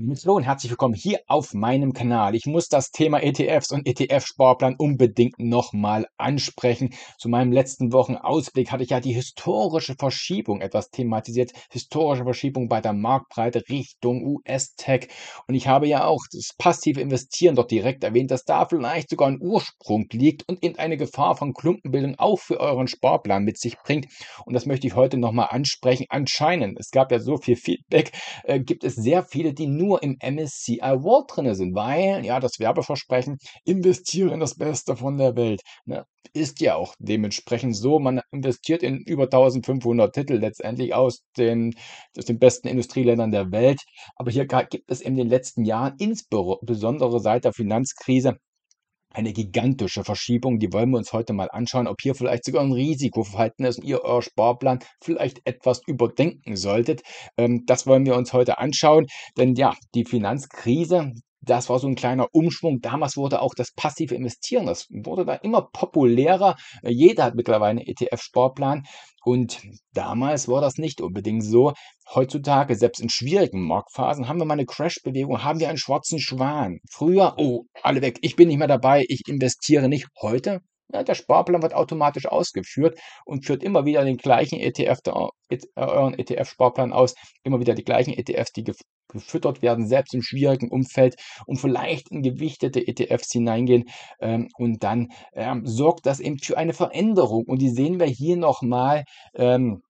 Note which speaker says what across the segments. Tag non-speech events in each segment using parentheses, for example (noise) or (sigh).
Speaker 1: Mit und herzlich willkommen hier auf meinem Kanal. Ich muss das Thema ETFs und ETF-Sportplan unbedingt nochmal ansprechen. Zu meinem letzten Wochenausblick hatte ich ja die historische Verschiebung etwas thematisiert. Historische Verschiebung bei der Marktbreite Richtung US-Tech. Und ich habe ja auch das passive Investieren dort direkt erwähnt, dass da vielleicht sogar ein Ursprung liegt und eben eine Gefahr von Klumpenbildung auch für euren Sportplan mit sich bringt. Und das möchte ich heute nochmal ansprechen. Anscheinend, es gab ja so viel Feedback, äh, gibt es sehr viele, die nur nur im MSCI World drin sind, weil ja das Werbeversprechen investiere in das Beste von der Welt ne, ist ja auch dementsprechend so. Man investiert in über 1500 Titel letztendlich aus den, aus den besten Industrieländern der Welt. Aber hier gibt es in den letzten Jahren, insbesondere seit der Finanzkrise, eine gigantische Verschiebung. Die wollen wir uns heute mal anschauen, ob hier vielleicht sogar ein Risikoverhalten ist und ihr euer Sparplan vielleicht etwas überdenken solltet. Ähm, das wollen wir uns heute anschauen, denn ja, die Finanzkrise, das war so ein kleiner Umschwung. Damals wurde auch das passive Investieren, das wurde da immer populärer. Äh, jeder hat mittlerweile einen ETF-Sportplan. Und damals war das nicht unbedingt so. Heutzutage, selbst in schwierigen Marktphasen, haben wir mal eine Crash-Bewegung, haben wir einen schwarzen Schwan. Früher, oh, alle weg, ich bin nicht mehr dabei, ich investiere nicht. Heute ja, der Sparplan wird automatisch ausgeführt und führt immer wieder den gleichen ETF, der, äh, euren ETF-Sparplan aus, immer wieder die gleichen ETFs, die gefüttert werden, selbst im schwierigen Umfeld und vielleicht in gewichtete ETFs hineingehen. Ähm, und dann ähm, sorgt das eben für eine Veränderung. Und die sehen wir hier nochmal. Ähm,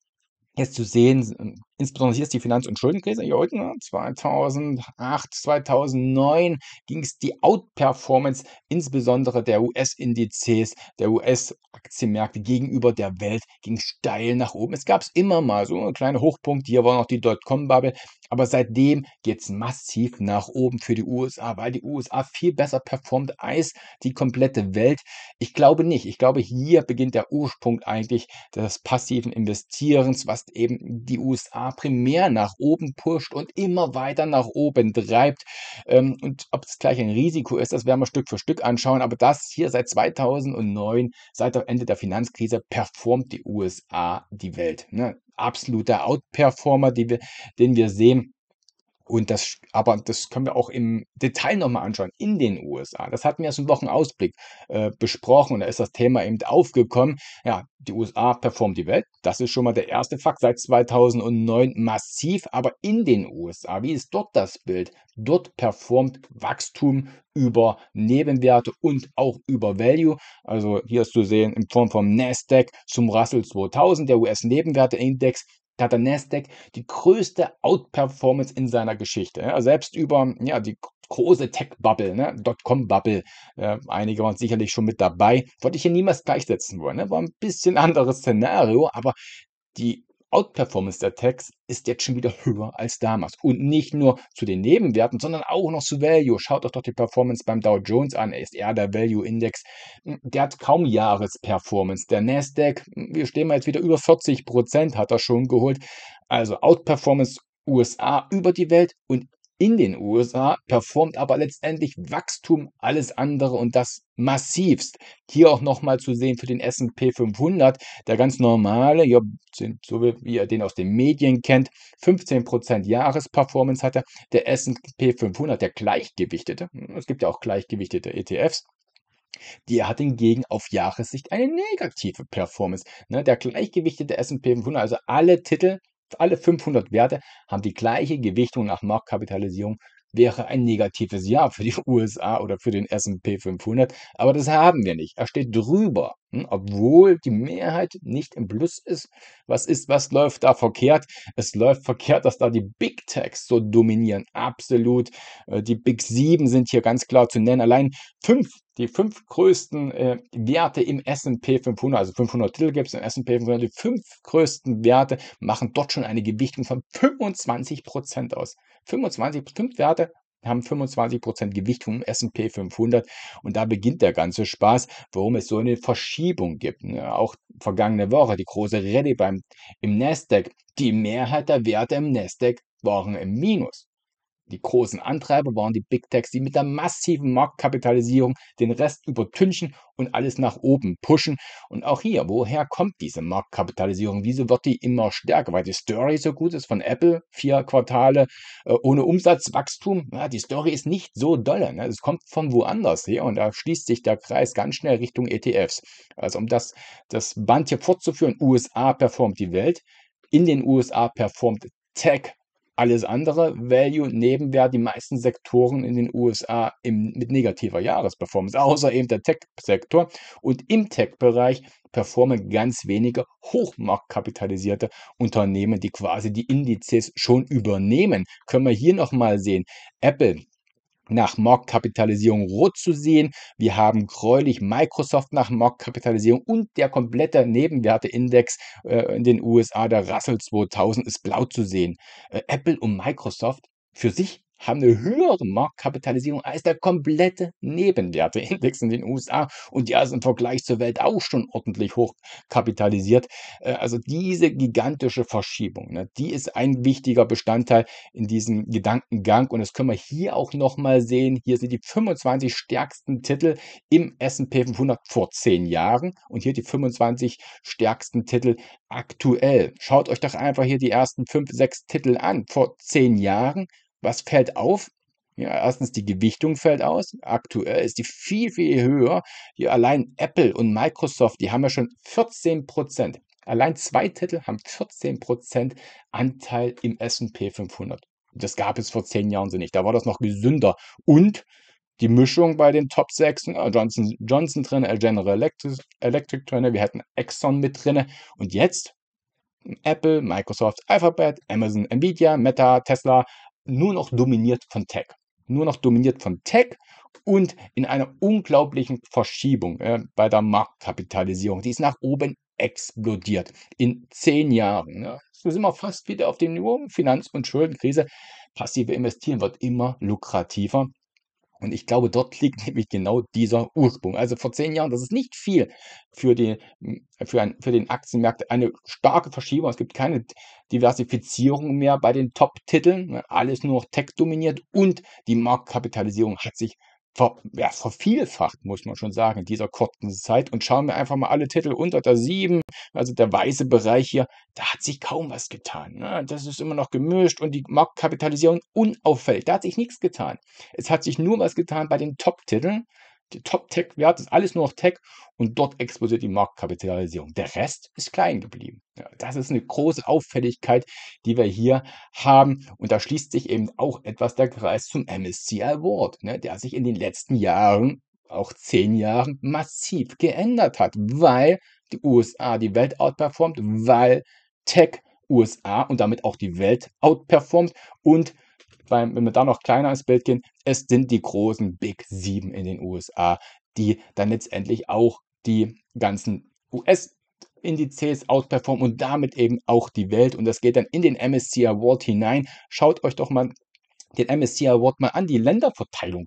Speaker 1: jetzt zu sehen, Insbesondere hier ist die Finanz- und Schuldenkrise geholfen. Ne? 2008, 2009 ging es die Outperformance insbesondere der US-Indizes, der US-Aktienmärkte gegenüber der Welt ging steil nach oben. Es gab es immer mal so einen kleinen Hochpunkt. Hier war noch die Dotcom-Bubble. Aber seitdem geht es massiv nach oben für die USA, weil die USA viel besser performt als die komplette Welt. Ich glaube nicht. Ich glaube, hier beginnt der Ursprung eigentlich des passiven Investierens, was eben die USA primär nach oben pusht und immer weiter nach oben treibt. Ähm, und ob es gleich ein Risiko ist, das werden wir Stück für Stück anschauen. Aber das hier seit 2009, seit dem Ende der Finanzkrise, performt die USA die Welt. Ne? Absoluter Outperformer, den wir sehen. Und das, aber das können wir auch im Detail nochmal anschauen, in den USA. Das hatten wir schon Wochenausblick äh, besprochen und da ist das Thema eben aufgekommen. Ja, die USA performt die Welt. Das ist schon mal der erste Fakt seit 2009 massiv, aber in den USA. Wie ist dort das Bild? Dort performt Wachstum über Nebenwerte und auch über Value. Also hier ist zu sehen in Form vom Nasdaq zum Russell 2000, der US-Nebenwerteindex da hat der Nasdaq die größte Outperformance in seiner Geschichte. Ja, selbst über ja, die große Tech-Bubble, ne? Dotcom-Bubble, äh, einige waren sicherlich schon mit dabei, wollte ich hier niemals gleichsetzen wollen. Ne? War ein bisschen (laughs) anderes Szenario, aber die Outperformance der Tags ist jetzt schon wieder höher als damals. Und nicht nur zu den Nebenwerten, sondern auch noch zu Value. Schaut euch doch die Performance beim Dow Jones an. Er ist eher der Value Index. Der hat kaum Jahresperformance. Der Nasdaq, wir stehen mal jetzt wieder über 40 Prozent, hat er schon geholt. Also Outperformance USA über die Welt und in den USA, performt aber letztendlich Wachstum alles andere und das massivst. Hier auch nochmal zu sehen für den S&P 500, der ganz normale, ja, so wie ihr den aus den Medien kennt, 15% Jahresperformance hatte. Der S&P 500, der gleichgewichtete, hm, es gibt ja auch gleichgewichtete ETFs, die hat hingegen auf Jahressicht eine negative Performance. Ne? der gleichgewichtete S&P 500, also alle Titel alle 500 Werte haben die gleiche Gewichtung nach Marktkapitalisierung, wäre ein negatives Jahr für die USA (laughs) oder für den S&P 500, aber das haben wir nicht. Er steht drüber. Hm, obwohl die Mehrheit nicht im Plus ist. Was ist, was läuft da verkehrt? Es läuft verkehrt, dass da die Big Techs so dominieren. Absolut. Äh, die Big Sieben sind hier ganz klar zu nennen. Allein fünf, die fünf größten äh, Werte im S&P 500, also 500 Titel gibt es im S&P 500, die fünf größten Werte machen dort schon eine Gewichtung von 25 Prozent aus. 25, fünf Werte haben 25% Gewicht vom S&P 500 und da beginnt der ganze Spaß, warum es so eine Verschiebung gibt. Ne? Auch vergangene Woche die große Rallye beim, im Nasdaq, die Mehrheit der Werte im Nasdaq waren im Minus. Die großen Antreiber waren die Big Techs, die mit der massiven Marktkapitalisierung den Rest übertünchen und alles nach oben pushen. Und auch hier, woher kommt diese Marktkapitalisierung? Wieso wird die immer stärker? Weil die Story so gut ist von Apple, vier Quartale äh, ohne Umsatzwachstum. Ja, die Story ist nicht so dolle. Ne? Es kommt von woanders her und da schließt sich der Kreis ganz schnell Richtung ETFs. Also um das, das Band hier fortzuführen, USA performt die Welt. In den USA performt Tech alles andere, Value, Nebenwert, die meisten Sektoren in den USA im, mit negativer Jahresperformance, außer eben der Tech-Sektor. Und im Tech-Bereich performen ganz wenige hochmarktkapitalisierte Unternehmen, die quasi die Indizes schon übernehmen. Können wir hier nochmal sehen. Apple nach Marktkapitalisierung rot zu sehen. Wir haben gräulich Microsoft nach Marktkapitalisierung und der komplette Nebenwerteindex äh, in den USA, der Russell 2000, ist blau zu sehen. Äh, Apple und Microsoft für sich haben eine höhere Marktkapitalisierung als der komplette Nebenwerteindex in den USA. Und die ist im Vergleich zur Welt auch schon ordentlich hochkapitalisiert. Äh, also diese gigantische Verschiebung, ne, die ist ein wichtiger Bestandteil in diesem Gedankengang. Und das können wir hier auch nochmal sehen. Hier sind die 25 stärksten Titel im S&P 500 vor zehn Jahren und hier die 25 stärksten Titel aktuell. Schaut euch doch einfach hier die ersten fünf, sechs Titel an vor zehn Jahren was fällt auf? Ja, erstens die Gewichtung fällt aus. Aktuell ist die viel, viel höher. Hier allein Apple und Microsoft, die haben ja schon 14 Prozent. Allein zwei Titel haben 14 Prozent Anteil im S&P 500. Das gab es vor zehn Jahren so nicht. Da war das noch gesünder. Und die Mischung bei den Top 6, äh, Johnson, Johnson drin, äh, General Electric, Electric drin, wir hatten Exxon mit drin. Und jetzt Apple, Microsoft, Alphabet, Amazon, Nvidia, Meta, Tesla, nur noch dominiert von Tech. Nur noch dominiert von Tech und in einer unglaublichen Verschiebung äh, bei der Marktkapitalisierung. Die ist nach oben explodiert in zehn Jahren. Ne? So sind wir fast wieder auf dem Niveau Finanz- und Schuldenkrise. Passive Investieren wird immer lukrativer und ich glaube, dort liegt nämlich genau dieser Ursprung. Also vor zehn Jahren, das ist nicht viel für, die, hm, für, ein, für den Aktienmarkt. Eine starke Verschiebung. Es gibt keine Diversifizierung mehr bei den Top-Titeln. Alles nur noch Tech dominiert und die Marktkapitalisierung hat sich ver, ja, vervielfacht, muss man schon sagen, in dieser kurzen Zeit. Und schauen wir einfach mal alle Titel unter der 7, also der weiße Bereich hier, da hat sich kaum was getan. Ne? Das ist immer noch gemischt und die Marktkapitalisierung unauffällt. Da hat sich nichts getan. Es hat sich nur was getan bei den Top-Titeln, top tech wert ist alles nur noch Tech und dort explodiert die Marktkapitalisierung. Der Rest ist klein geblieben. Ja, das ist eine große Auffälligkeit, die wir hier haben. Und da schließt sich eben auch etwas der Kreis zum MSCI Award, ne, der sich in den letzten Jahren, auch zehn Jahren, massiv geändert hat, weil die USA die Welt outperformt, weil Tech USA und damit auch die Welt outperformt und beim, wenn wir da noch kleiner ins Bild gehen, es sind die großen Big Sieben in den USA, die dann letztendlich auch die ganzen US- Indizes outperformen und damit eben auch die Welt. Und das geht dann in den MSCI Award hinein. Schaut euch doch mal den MSCI Award mal an, die Länderverteilung.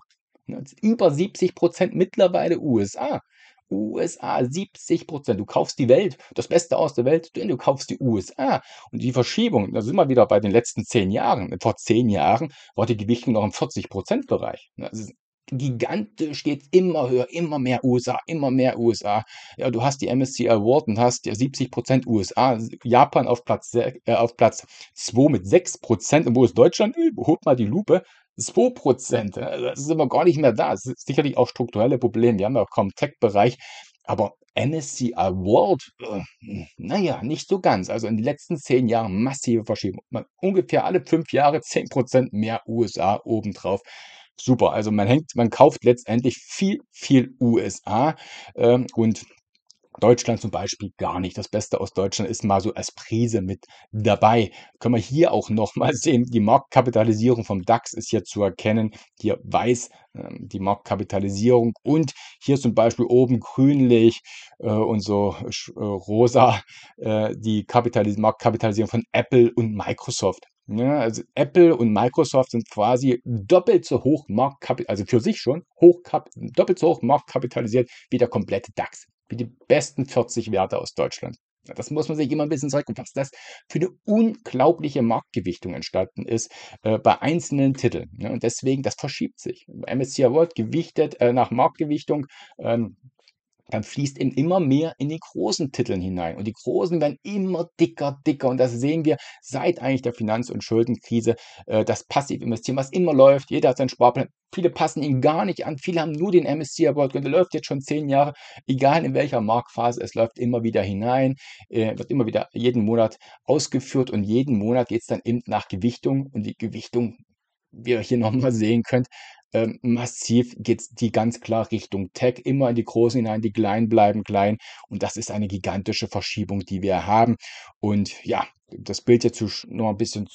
Speaker 1: Ne, über 70 Prozent mittlerweile USA. USA 70 Prozent. Du kaufst die Welt, das Beste aus der Welt, denn du kaufst die USA. Und die Verschiebung, da sind wir wieder bei den letzten zehn Jahren. Vor zehn Jahren war die Gewichtung noch im 40 Prozent Bereich. Das ne, ist gigantisch geht immer höher, immer mehr USA, immer mehr USA. Ja, du hast die MSCI Award und hast ja 70% USA, Japan auf Platz, äh, auf Platz 2 mit 6% und wo ist Deutschland? Holt mal die Lupe, 2 Prozent. Das also ist aber gar nicht mehr da. Das ist sicherlich auch strukturelle Probleme. Die haben ja auch kaum Tech-Bereich. Aber NSCI World, äh, naja, nicht so ganz. Also in den letzten zehn Jahren massive Verschiebung. Ungefähr alle fünf Jahre zehn Prozent mehr USA obendrauf. Super. Also man hängt, man kauft letztendlich viel, viel USA ähm, und Deutschland zum Beispiel gar nicht. Das Beste aus Deutschland ist mal so als Prise mit dabei. Können wir hier auch nochmal (laughs) sehen, die Marktkapitalisierung vom DAX ist hier zu erkennen. Hier weiß ähm, die Marktkapitalisierung und hier zum Beispiel oben grünlich äh, und so äh, rosa äh, die Kapitalis Marktkapitalisierung von Apple und Microsoft. Ja, also Apple und Microsoft sind quasi doppelt so hoch marktkapitalisiert, also für sich schon hoch, doppelt so hoch marktkapitalisiert wie der komplette DAX wie die besten 40 Werte aus Deutschland. Das muss man sich immer ein bisschen zeigen, was das für eine unglaubliche Marktgewichtung entstanden ist äh, bei einzelnen Titeln. Ne? Und deswegen, das verschiebt sich. MSCI World gewichtet äh, nach Marktgewichtung. Ähm, dann fließt eben immer mehr in die großen Titeln hinein. Und die großen werden immer dicker, dicker. Und das sehen wir seit eigentlich der Finanz- und Schuldenkrise. Äh, das Passivinvestieren, was immer läuft. Jeder hat seinen Sparplan. Viele passen ihn gar nicht an. Viele haben nur den MSCI Award. der läuft jetzt schon zehn Jahre. Egal in welcher Marktphase. Es läuft immer wieder hinein. Äh, wird immer wieder jeden Monat ausgeführt. Und jeden Monat geht es dann eben nach Gewichtung. Und die Gewichtung wie ihr hier nochmal sehen könnt, ähm, massiv geht die ganz klar Richtung Tech, immer in die Großen hinein, die Kleinen bleiben klein. Und das ist eine gigantische Verschiebung, die wir haben. Und ja, das Bild jetzt noch ein bisschen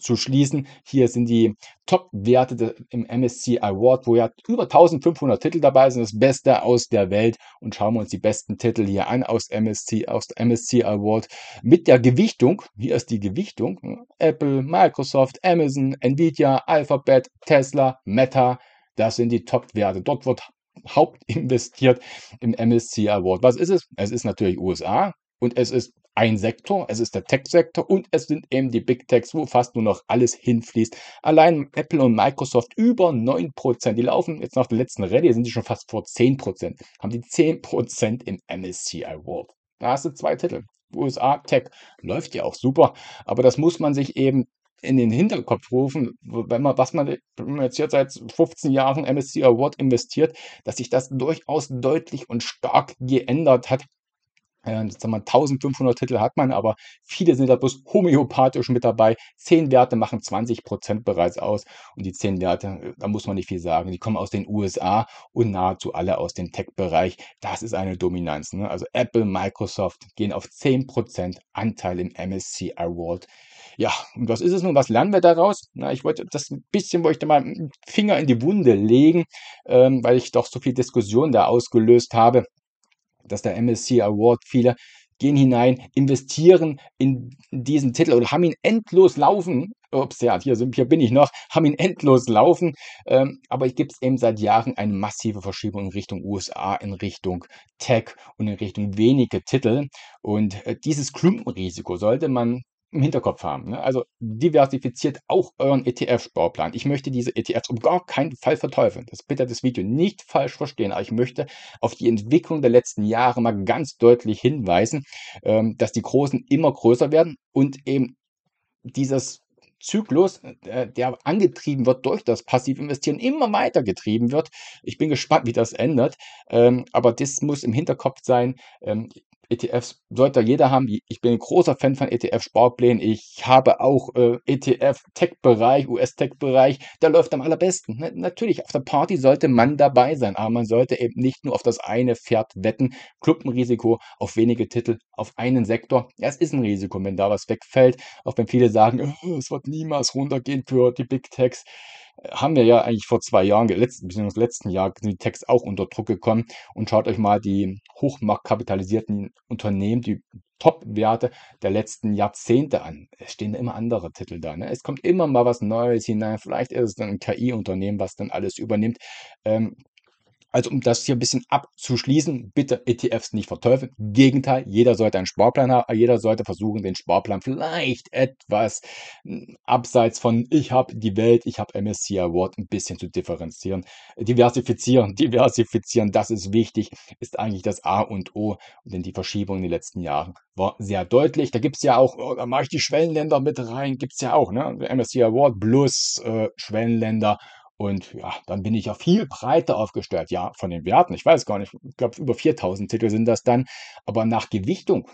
Speaker 1: zu schließen. Hier sind die Top-Werte im MSC Award, wo ja über 1500 Titel dabei sind, das Beste aus der Welt. Und schauen wir uns die besten Titel hier an aus MSC, aus dem MSCI Award mit der Gewichtung. Hier ist die Gewichtung. Apple, Microsoft, Amazon, Nvidia, Alphabet, Tesla, Meta. Das sind die Top-Werte. Dort wird Haupt investiert im MSC Award. Was ist es? Es ist natürlich USA und es ist ein Sektor, es ist der Tech-Sektor und es sind eben die Big Techs, wo fast nur noch alles hinfließt. Allein Apple und Microsoft über 9%. Die laufen jetzt nach der letzten Rallye, sind die schon fast vor 10%. Haben die 10% im MSCI World. Da hast du zwei Titel. USA Tech läuft ja auch super, aber das muss man sich eben in den Hinterkopf rufen, wenn man, was man jetzt hier seit 15 Jahren MSC Award investiert, dass sich das durchaus deutlich und stark geändert hat äh, sagen wir, 1500 Titel hat man, aber viele sind da bloß homöopathisch mit dabei. Zehn Werte machen 20 Prozent bereits aus. Und die zehn Werte, äh, da muss man nicht viel sagen, die kommen aus den USA und nahezu alle aus dem Tech-Bereich. Das ist eine Dominanz. Ne? Also Apple, Microsoft gehen auf 10 Prozent Anteil im MSCI World. Ja, und was ist es nun? Was lernen wir daraus? Na, ich wollte das ein bisschen, wollte ich da mal einen Finger in die Wunde legen, ähm, weil ich doch so viel Diskussion da ausgelöst habe dass der MSC Award, viele gehen hinein, investieren in diesen Titel oder haben ihn endlos laufen. Ups, ja, hier, sind, hier bin ich noch, haben ihn endlos laufen. Ähm, aber es gibt eben seit Jahren eine massive Verschiebung in Richtung USA, in Richtung Tech und in Richtung wenige Titel. Und äh, dieses Klumpenrisiko sollte man im Hinterkopf haben. Ne? Also diversifiziert auch euren ETF-Sportplan. Ich möchte diese ETFs um gar keinen Fall verteufeln. Das bitte das Video nicht falsch verstehen, aber ich möchte auf die Entwicklung der letzten Jahre mal ganz deutlich hinweisen, ähm, dass die Großen immer größer werden und eben dieses Zyklus, äh, der angetrieben wird durch das Passivinvestieren, immer weiter getrieben wird. Ich bin gespannt, wie das ändert. Ähm, aber das muss im Hinterkopf sein. Ähm, ETFs sollte jeder haben. Ich bin ein großer Fan von ETF-Sparplänen. Ich habe auch äh, ETF-Tech-Bereich, US-Tech-Bereich. Der läuft am allerbesten. Ne? Natürlich, auf der Party sollte man dabei sein, aber man sollte eben nicht nur auf das eine Pferd wetten. Klumpenrisiko auf wenige Titel, auf einen Sektor. Ja, es ist ein Risiko, wenn da was wegfällt. Auch wenn viele sagen, oh, es wird niemals runtergehen für die Big Techs haben wir ja eigentlich vor zwei Jahren, beziehungsweise letzten Jahr, sind die Techs auch unter Druck gekommen. Und schaut euch mal die hochmarktkapitalisierten Unternehmen, die Top-Werte der letzten Jahrzehnte an. Es stehen da immer andere Titel da. Ne? Es kommt immer mal was Neues hinein. Vielleicht ist es dann ein KI-Unternehmen, was dann alles übernimmt. Ähm, also um das hier ein bisschen abzuschließen, bitte ETFs nicht verteufeln. Gegenteil, jeder sollte einen Sparplan haben, jeder sollte versuchen, den Sparplan vielleicht etwas hm, abseits von ich habe die Welt, ich habe MSCI Award ein bisschen zu differenzieren. Diversifizieren, (laughs) diversifizieren, das ist wichtig, ist eigentlich das A und O, denn die Verschiebung in den letzten Jahren war sehr deutlich. Da gibt es ja auch, oh, da mache ich die Schwellenländer mit rein, gibt es ja auch, ne? MSCI Award plus äh, Schwellenländer und ja, dann bin ich ja viel breiter aufgestellt, ja, von den Werten. Ich weiß gar nicht, ich glaube, über 4000 Titel sind das dann. Aber nach Gewichtung,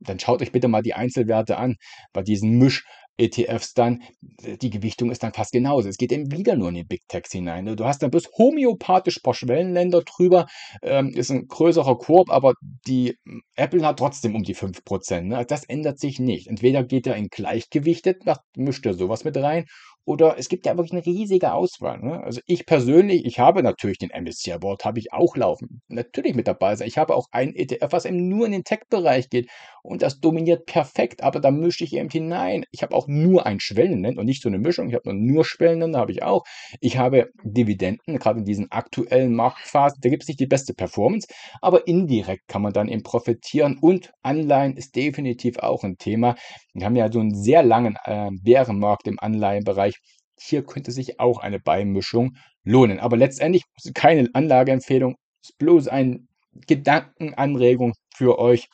Speaker 1: dann schaut euch bitte mal die Einzelwerte an. Bei diesen Misch-ETFs dann, die Gewichtung ist dann fast genauso. Es geht eben wieder nur in die Big Techs hinein. Ne? Du hast dann bloß homöopathisch ein paar Schwellenländer drüber, ähm, ist ein größerer Korb, aber die hm, Apple hat trotzdem um die 5%. Ne? Also das ändert sich nicht. Entweder geht er in gleichgewichtet, macht, mischt er sowas mit rein, oder es gibt ja wirklich eine riesige Auswahl. Ne? Also ich persönlich, ich habe natürlich den MSCI World, habe ich auch laufen. Natürlich mit dabei sein. Ich habe auch einen ETF, was eben nur in den Tech-Bereich geht. Und das dominiert perfekt, aber da mische ich eben hinein. Ich habe auch nur einen Schwellenländer und nicht so eine Mischung. Ich habe nur Schwellenländer, habe ich auch. Ich habe Dividenden, gerade in diesen aktuellen Marktphasen. Da gibt es nicht die beste Performance, aber indirekt kann man dann eben profitieren. Und Anleihen ist definitiv auch ein Thema. Wir haben ja so einen sehr langen äh, Bärenmarkt im Anleihenbereich hier könnte sich auch eine Beimischung lohnen. Aber letztendlich keine Anlageempfehlung, ist bloß eine Gedankenanregung für euch,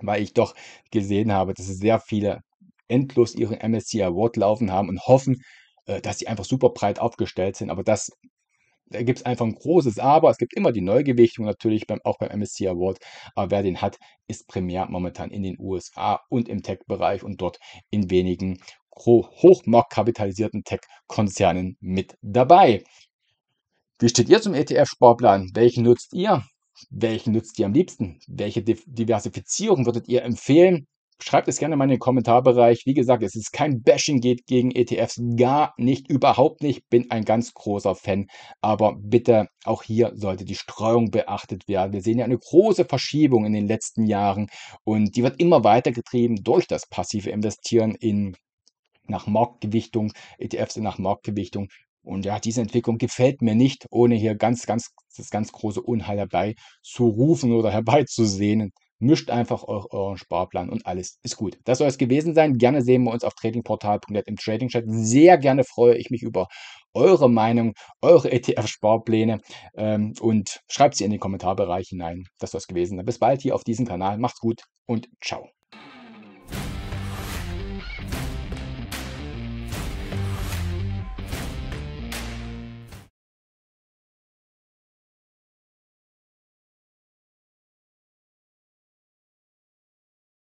Speaker 1: weil ich doch gesehen habe, dass sehr viele endlos ihren MSCI Award laufen haben und hoffen, äh, dass sie einfach super breit aufgestellt sind. Aber das da gibt es einfach ein großes Aber. Es gibt immer die Neugewichtung natürlich beim, auch beim MSC Award. Aber wer den hat, ist primär momentan in den USA und im Tech-Bereich und dort in wenigen hochmarktkapitalisierten Tech-Konzernen mit dabei. Wie steht ihr zum ETF-Sparplan? Welchen nutzt ihr? Welchen nutzt ihr am liebsten? Welche Diversifizierung würdet ihr empfehlen? Schreibt es gerne mal in den Kommentarbereich. Wie gesagt, es ist kein Bashing geht gegen ETFs. Gar nicht, überhaupt nicht. Bin ein ganz großer Fan. Aber bitte, auch hier sollte die Streuung beachtet werden. Wir sehen ja eine große Verschiebung in den letzten Jahren und die wird immer weiter getrieben durch das passive Investieren in nach Marktgewichtung, ETFs sind nach Marktgewichtung. Und ja, diese Entwicklung gefällt mir nicht, ohne hier ganz, ganz, das ganz große Unheil herbei zu rufen oder (laughs) herbeizusehnen. Mischt einfach euren Sparplan und alles ist gut. Das soll es gewesen sein. Gerne sehen wir uns auf tradingportal.net im Trading Chat. Sehr gerne freue ich mich über eure Meinung, eure ETF-Sparpläne ähm, und schreibt sie in den Kommentarbereich hinein. Das soll es gewesen sein. Bis bald hier auf diesem Kanal. Macht's gut und ciao.